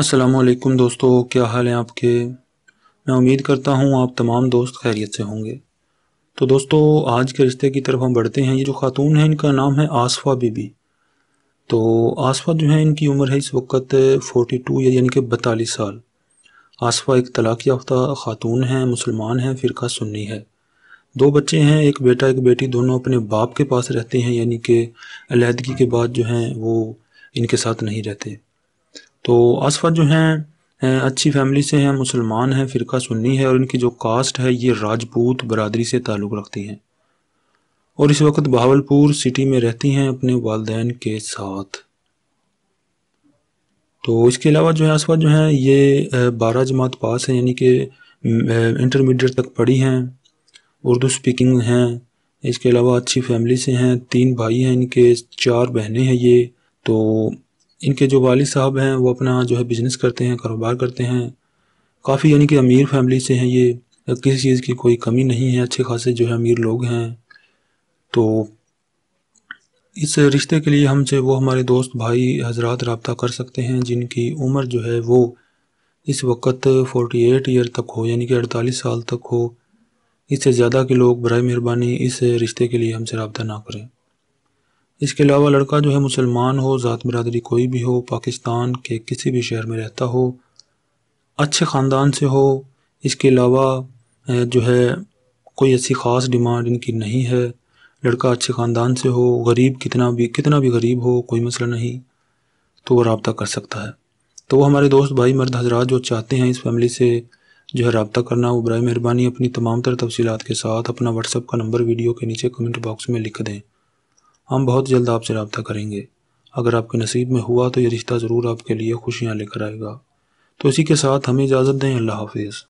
असलकुम दोस्तों क्या हाल है आपके मैं उम्मीद करता हूँ आप तमाम दोस्त खैरियत से होंगे तो दोस्तों आज के रिश्ते की तरफ हम बढ़ते हैं ये जो ख़ातून है इनका नाम है आसफ़ा बीबी तो आसफ़ा जो है इनकी उम्र है इस वक्त फोर्टी टू या यानी कि बतालीस साल आसफ़ा एक तलाक़ याफ्ता ख़ातून हैं मुसलमान हैं फ़िरका सुन्नी है दो बच्चे हैं एक बेटा एक बेटी दोनों अपने बाप के पास रहते हैं यानी कि अलीहदगी के बाद जो हैं वो इनके साथ नहीं रहते तो असफर जो हैं अच्छी फैमिली से हैं मुसलमान हैं फ़िरका सुन्नी है और इनकी जो कास्ट है ये राजपूत बरदरी से ताल्लुक़ रखती हैं और इस वक्त बहावलपुर सिटी में रहती हैं अपने वालदेन के साथ तो इसके अलावा जो है असफा जो हैं ये बारह जमात पास हैं यानी कि इंटरमीडिएट तक पढ़ी हैं उर्दू स्पीकिंग हैं इसके अलावा अच्छी फैमिली से हैं तीन भाई हैं इनके चार बहनें हैं ये तो इनके जो वाली साहब हैं वो अपना जो है बिजनेस करते हैं कारोबार करते हैं काफ़ी यानी कि अमीर फैमिली से हैं ये किसी चीज़ की कोई कमी नहीं है अच्छे खासे जो है अमीर लोग हैं तो इस रिश्ते के लिए हमसे वो हमारे दोस्त भाई हजरात रबता कर सकते हैं जिनकी उम्र जो है वो इस वक्त 48 ईयर तक हो यानी कि 48 साल तक हो इससे ज़्यादा के लोग बर मेहरबानी इस रिश्ते के लिए हमसे रबता ना करें इसके अलावा लड़का जो है मुसलमान हो ज़ात बरदरी कोई भी हो पाकिस्तान के किसी भी शहर में रहता हो अच्छे ख़ानदान से हो इसके अलावा जो है कोई ऐसी ख़ास डिमांड इनकी नहीं है लड़का अच्छे ख़ानदान से हो गरीब कितना भी कितना भी गरीब हो कोई मसला नहीं तो वह रबता कर सकता है तो वो हमारे दोस्त भाई मर्द हजरात जो चाहते हैं इस फैमिली से जो है रबता करना वो बर मेहरबानी अपनी तमाम तर तफसीत के साथ अपना व्हाट्सअप का नंबर वीडियो के नीचे कमेंट बॉक्स में लिख दें हम बहुत जल्द आपसे रबता करेंगे अगर आपके नसीब में हुआ तो ये रिश्ता ज़रूर आपके लिए खुशियाँ लेकर आएगा तो इसी के साथ हमें इजाज़त दें अल्लाह हाफिज़